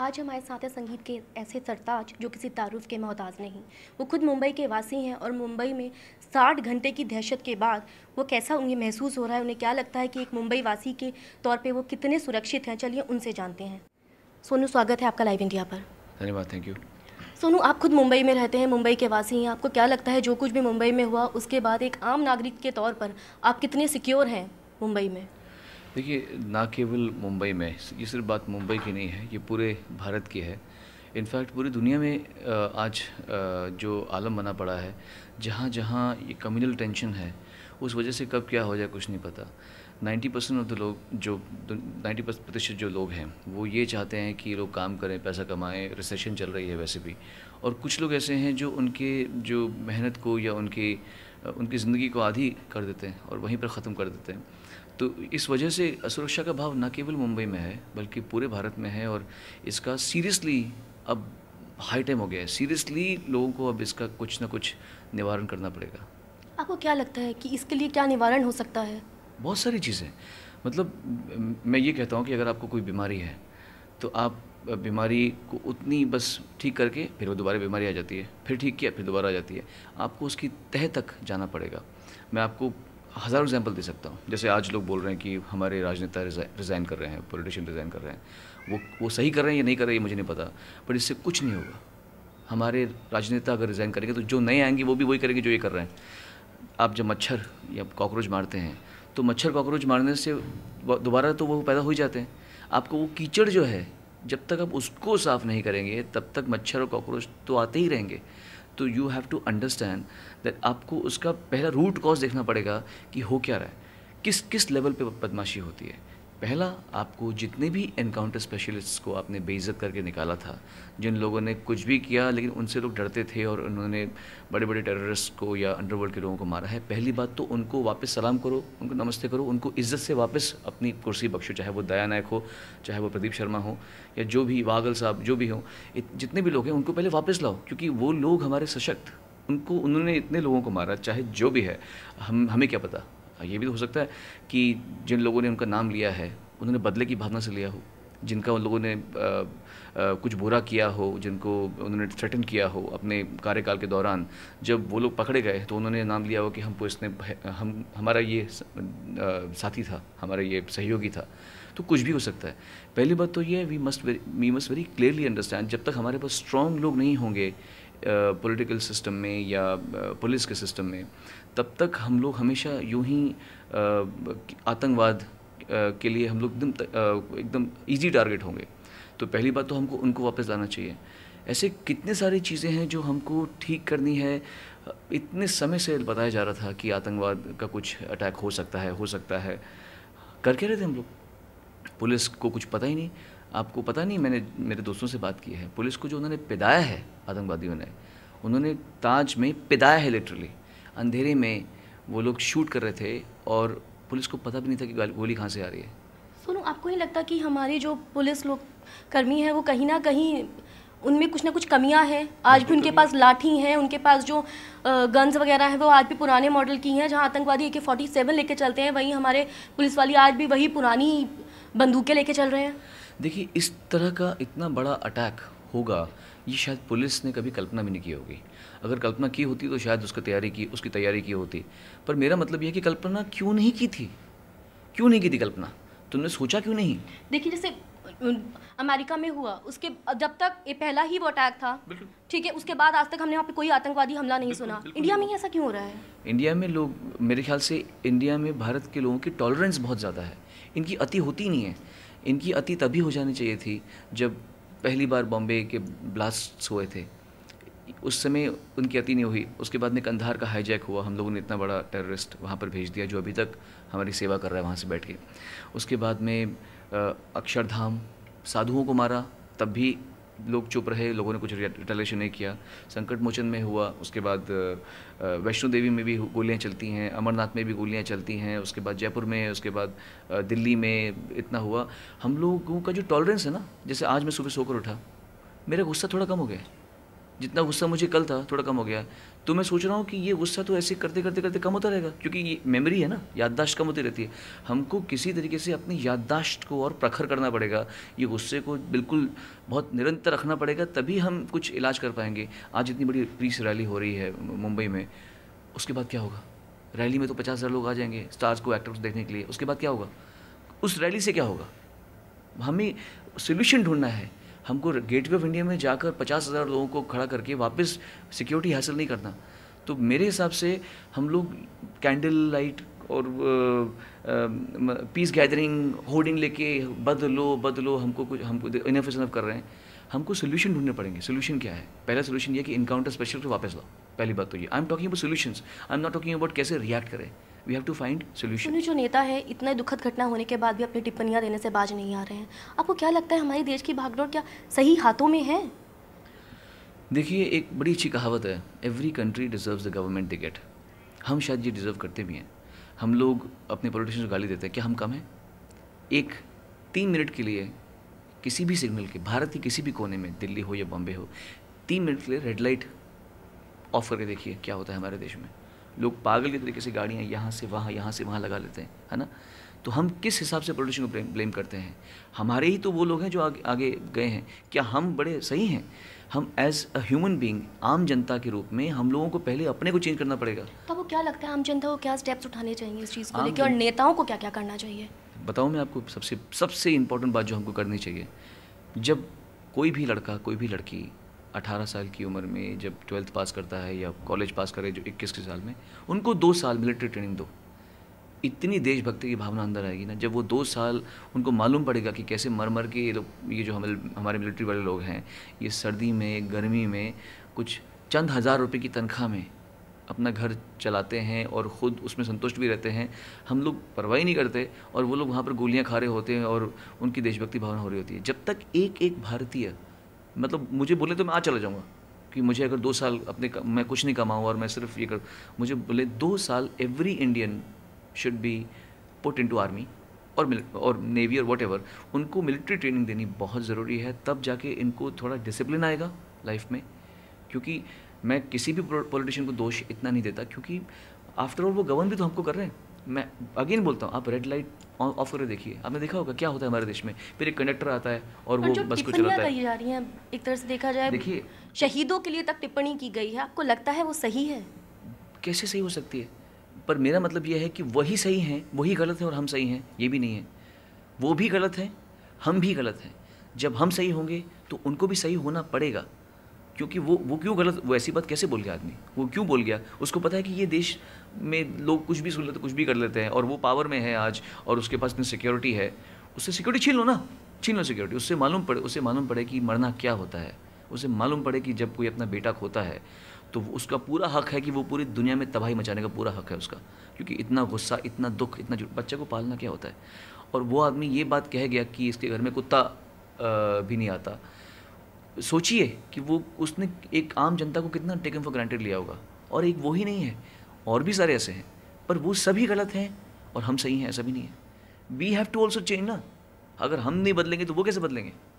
आज हमारे साथ हैं संगीत के ऐसे सरताज जो किसी तारुफ के मोहताज नहीं वो खुद मुंबई के वासी हैं और मुंबई में साठ घंटे की दहशत के बाद वो कैसा उन्हें महसूस हो रहा है उन्हें क्या लगता है कि एक मुंबई वासी के तौर पर वो कितने सुरक्षित हैं चलिए उनसे जानते हैं सोनू स्वागत है आपका लाइव इंडिया पर धन्यवाद थैंक यू सोनू आप खुद मुंबई में रहते हैं मुंबई के वासी हैं आपको क्या लगता है जो कुछ भी मुंबई में हुआ उसके बाद एक आम नागरिक के तौर पर आप कितने सिक्योर हैं मुंबई में देखिए ना केवल मुंबई में ये सिर्फ बात मुंबई की नहीं है ये पूरे भारत की है इनफैक्ट पूरी दुनिया में आज जो आलम बना पड़ा है जहाँ जहाँ ये कम्युनल टेंशन है उस वजह से कब क्या हो जाए कुछ नहीं पता 90 परसेंट ऑफ द लोग जो 90 प्रतिशत जो लोग हैं वो ये चाहते हैं कि लोग काम करें पैसा कमाएं रिसेशन चल रही है वैसे भी और कुछ लोग ऐसे हैं जो उनके जो मेहनत को या उनकी उनकी ज़िंदगी को आधी कर देते हैं और वहीं पर ख़त्म कर देते हैं तो इस वजह से असुरक्षा का भाव न केवल मुंबई में है बल्कि पूरे भारत में है और इसका सीरियसली अब हाई टाइम हो गया है सीरियसली लोगों को अब इसका कुछ ना कुछ निवारण करना पड़ेगा आपको क्या लगता है कि इसके लिए क्या निवारण हो सकता है बहुत सारी चीज़ें मतलब मैं ये कहता हूँ कि अगर आपको कोई बीमारी है तो आप बीमारी को उतनी बस ठीक करके फिर वो दोबारा बीमारी आ जाती है फिर ठीक किया फिर दोबारा आ जाती है आपको उसकी तह तक जाना पड़ेगा मैं आपको हज़ार एग्जाम्पल दे सकता हूँ जैसे आज लोग बोल रहे हैं कि हमारे राजनेता रिज़ाइन कर रहे हैं पॉलिटिशियन रिज़ाइन कर रहे हैं वो वो सही कर रहे हैं या नहीं कर रहे हैं मुझे नहीं पता बट इससे कुछ नहीं होगा हमारे राजनेता अगर रिज़ाइन करेंगे तो जो नए आएंगे वो भी वही करेंगे जो ये कर रहे हैं आप जब मच्छर या कॉकरोच मारते हैं तो मच्छर कॉकरोच मारने से दोबारा तो वो पैदा हो ही जाते हैं आपको वो कीचड़ जो है जब तक आप उसको साफ़ नहीं करेंगे तब तक मच्छर और कॉकरोच तो आते ही रहेंगे तो you have to understand that आपको उसका पहला रूट कॉज देखना पड़ेगा कि हो क्या रहा है किस किस लेवल पे बदमाशी होती है पहला आपको जितने भी इनकाउंटर स्पेशलिस्ट को आपने बेइज्जत करके निकाला था जिन लोगों ने कुछ भी किया लेकिन उनसे लोग डरते थे और उन्होंने बड़े बड़े टेररिस्ट को या अंडरवर्ल्ड के लोगों को मारा है पहली बात तो उनको वापस सलाम करो उनको नमस्ते करो उनको इज्जत से वापस अपनी कुर्सी बख्शो चाहे वो दया नायक हो चाहे वो प्रदीप शर्मा हो या जो भी वागल साहब जो भी हों जितने भी लोग हैं उनको पहले वापस लाओ क्योंकि वो लोग हमारे सशक्त उनको उन्होंने इतने लोगों को मारा चाहे जो भी है हम हमें क्या पता हाँ, ये भी तो हो सकता है कि जिन लोगों ने उनका नाम लिया है उन्होंने बदले की भावना से लिया हो जिनका उन लोगों ने आ, आ, कुछ बुरा किया हो जिनको उन्होंने थ्रेटन किया हो अपने कार्यकाल के दौरान जब वो लोग पकड़े गए तो उन्होंने नाम लिया हो कि पुलिस इसने हम हमारा ये साथी था हमारा ये सहयोगी था तो कुछ भी हो सकता है पहली बात तो ये we must we must very clearly understand जब तक हमारे पास स्ट्रॉन्ग लोग नहीं होंगे पॉलिटिकल सिस्टम में या पुलिस के सिस्टम में तब तक हम लोग हमेशा यूं ही आतंकवाद के लिए हम लोग एकदम एकदम ईजी टारगेट होंगे तो पहली बात तो हमको उनको वापस लाना चाहिए ऐसे कितने सारी चीज़ें हैं जो हमको ठीक करनी है इतने समय से बताया जा रहा था कि आतंकवाद का कुछ अटैक हो सकता है हो सकता है कर क्या रहे थे हम लोग पुलिस को कुछ पता ही नहीं आपको पता नहीं मैंने मेरे दोस्तों से बात की है पुलिस को जो उन्होंने पिदाया है आतंकवादियों ने उन्होंने ताज में पिदाया है लिटरली अंधेरे में वो लोग शूट कर रहे थे और पुलिस को पता भी नहीं था कि गोली कहाँ से आ रही है सुनो आपको नहीं लगता कि हमारे जो पुलिस लोग कर्मी हैं वो कहीं ना कहीं उनमें कुछ ना कुछ कमियां हैं आज भी उनके पास लाठी हैं उनके पास जो गन्स वगैरह हैं वो आज भी पुराने मॉडल की हैं जहां आतंकवादी ए के फोर्टी सेवन लेके चलते हैं वहीं हमारे पुलिस वाली आज भी वही पुरानी बंदूकें लेके चल रहे हैं देखिए इस तरह का इतना बड़ा अटैक होगा ये शायद पुलिस ने कभी कल्पना भी नहीं की होगी अगर कल्पना की होती तो शायद उसकी तैयारी की उसकी तैयारी की होती पर मेरा मतलब यह कि कल्पना क्यों नहीं की थी क्यों नहीं की थी कल्पना तुमने सोचा क्यों नहीं देखिए जैसे अमेरिका में हुआ उसके जब तक ये पहला ही वो अटैक था ठीक है उसके बाद आज तक हमने वहाँ पे कोई आतंकवादी हमला नहीं सुना इंडिया में ऐसा क्यों हो रहा है इंडिया में लोग मेरे ख्याल से इंडिया में भारत के लोगों की टॉलरेंस बहुत ज़्यादा है इनकी अति होती नहीं है इनकी अति तभी हो जानी चाहिए थी जब पहली बार बॉम्बे के ब्लास्ट हुए थे उस समय उनकी अति नहीं हुई उसके बाद में कंधार का हाईजैक हुआ हम लोगों ने इतना बड़ा टेररिस्ट वहाँ पर भेज दिया जो अभी तक हमारी सेवा कर रहा है वहाँ से बैठ के उसके बाद में अक्षरधाम साधुओं को मारा तब भी लोग चुप रहे लोगों ने कुछ रिटेलेशन नहीं किया संकट मोचन में हुआ उसके बाद वैष्णो देवी में भी गोलियाँ चलती हैं अमरनाथ में भी गोलियाँ चलती हैं उसके बाद जयपुर में उसके बाद दिल्ली में इतना हुआ हम लोगों का जो टॉलरेंस है ना जैसे आज मैं सुबह सोकर उठा मेरा गुस्सा थोड़ा कम हो गया जितना गुस्सा मुझे कल था थोड़ा कम हो गया तो मैं सोच रहा हूँ कि ये गुस्सा तो ऐसे करते करते करते कम होता रहेगा क्योंकि ये मेमोरी है ना याददाश्त कम होती रहती है हमको किसी तरीके से अपनी याददाश्त को और प्रखर करना पड़ेगा ये गुस्से को बिल्कुल बहुत निरंतर रखना पड़ेगा तभी हम कुछ इलाज कर पाएंगे आज इतनी बड़ी पीस रैली हो रही है मुंबई में उसके बाद क्या होगा रैली में तो पचास हज़ार लोग आ जाएंगे स्टार्स को एक्टर्स देखने के लिए उसके बाद क्या होगा उस रैली से क्या होगा हमें सोल्यूशन ढूंढना है हमको वे ऑफ इंडिया में जाकर पचास हज़ार लोगों को खड़ा करके वापस सिक्योरिटी हासिल नहीं करना तो मेरे हिसाब से हम लोग कैंडल लाइट और पीस गैदरिंग होर्डिंग लेके बदलो बदलो हमको कुछ हमको इनफ इनफ कर रहे हैं हमको सोल्यूशन ढूंढने पड़ेंगे सोल्यूशन क्या है पहला सोल्यूशन ये कि इनकाउंटर स्पेशल को वापस लाओ पहली बात तो ये I am talking about solutions I am not talking about कैसे रिएक्ट करें we have to find solution जो नेता है इतने दुखद घटना होने के बाद भी अपनी टिप्पणियाँ देने से बाज नहीं आ रहे हैं आपको क्या लगता है हमारे देश की भागदौड़ क्या सही हाथों में है देखिए एक बड़ी अच्छी कहावत है every country deserve the government they get हम शायद ये डिजर्व करते भी हैं हम लोग अपने पॉलिटिशन को गाली देते हैं क्या हम कम हैं एक तीन मिनट के लिए किसी भी सिग्नल के भारत के किसी भी कोने में दिल्ली हो या बॉम्बे हो तीन मिनट के लिए रेड लाइट ऑफ करके देखिए क्या होता है हमारे देश में लोग पागल के तरीके से गाड़ियाँ यहाँ से वहाँ यहाँ से वहाँ लगा लेते हैं है ना तो हम किस हिसाब से प्रदूषण को ब्लेम करते हैं हमारे ही तो वो लोग हैं जो आगे आगे गए हैं क्या हम बड़े सही हैं हम एज अ ह्यूमन बींग आम जनता के रूप में हम लोगों को पहले अपने को चेंज करना पड़ेगा तो वो क्या लगता है आम जनता को क्या स्टेप्स उठाने चाहिए इस चीज़ को लेकर और नेताओं को क्या क्या करना चाहिए बताऊँ मैं आपको सबसे सबसे इम्पोर्टेंट बात जो हमको करनी चाहिए जब कोई भी लड़का कोई भी लड़की 18 साल की उम्र में जब ट्वेल्थ पास करता है या कॉलेज पास करे जो 21 के साल में उनको दो साल मिलिट्री ट्रेनिंग दो इतनी देशभक्ति की भावना अंदर आएगी ना जब वो दो साल उनको मालूम पड़ेगा कि कैसे मर मर के ये लोग ये जो हम हमारे मिलिट्री वाले लोग हैं ये सर्दी में गर्मी में कुछ चंद हज़ार रुपये की तनख्वाह में अपना घर चलाते हैं और ख़ुद उसमें संतुष्ट भी रहते हैं हम लोग परवाही नहीं करते और वो लोग वहाँ पर गोलियाँ खा रहे होते हैं और उनकी देशभक्ति भावना हो रही होती है जब तक एक एक भारतीय मतलब मुझे बोले तो मैं आज चला जाऊँगा कि मुझे अगर दो साल अपने मैं कुछ नहीं कमाऊँ और मैं सिर्फ ये कर मुझे बोले दो साल every Indian should be put into army और मिल और नेवी और वट उनको मिलिट्री ट्रेनिंग देनी बहुत ज़रूरी है तब जाके इनको थोड़ा डिसिप्लिन आएगा लाइफ में क्योंकि मैं किसी भी पॉलिटिशियन को दोष इतना नहीं देता क्योंकि आफ्टर ऑल वो गवर्न भी तो हमको कर रहे हैं मैं अगेन बोलता हूँ आप रेड लाइट ऑफ करके देखिए आपने देखा होगा क्या होता है हमारे देश में फिर एक कंडक्टर आता है और वो बस को चलाता है जा रही है एक तरह से देखा जाए देखिए शहीदों के लिए तक टिप्पणी की गई है आपको लगता है वो सही है कैसे सही हो सकती है पर मेरा मतलब यह है कि वही सही हैं वही गलत हैं और हम सही हैं ये भी नहीं है वो भी गलत हैं हम भी गलत हैं जब हम सही होंगे तो उनको भी सही होना पड़ेगा क्योंकि वो वो क्यों गलत वो ऐसी बात कैसे बोल गया आदमी वो क्यों बोल गया उसको पता है कि ये देश में लोग कुछ भी सुन लेते कुछ भी कर लेते हैं और वो पावर में है आज और उसके पास इतनी सिक्योरिटी है उससे सिक्योरिटी छीन लो ना छीन लो सिक्योरिटी उससे मालूम पड़े उसे मालूम पड़े कि मरना क्या होता है उसे मालूम पड़े कि जब कोई अपना बेटा खोता है तो उसका पूरा हक है कि वो पूरी दुनिया में तबाही मचाने का पूरा हक है उसका क्योंकि इतना गुस्सा इतना दुख इतना बच्चे को पालना क्या होता है और वो आदमी ये बात कह गया कि इसके घर में कुत्ता भी नहीं आता सोचिए कि वो उसने एक आम जनता को कितना टेकन फॉर ग्रांटेड लिया होगा और एक वो ही नहीं है और भी सारे ऐसे हैं पर वो सभी गलत हैं और हम सही हैं ऐसा भी नहीं है we have to also change ना अगर हम नहीं बदलेंगे तो वो कैसे बदलेंगे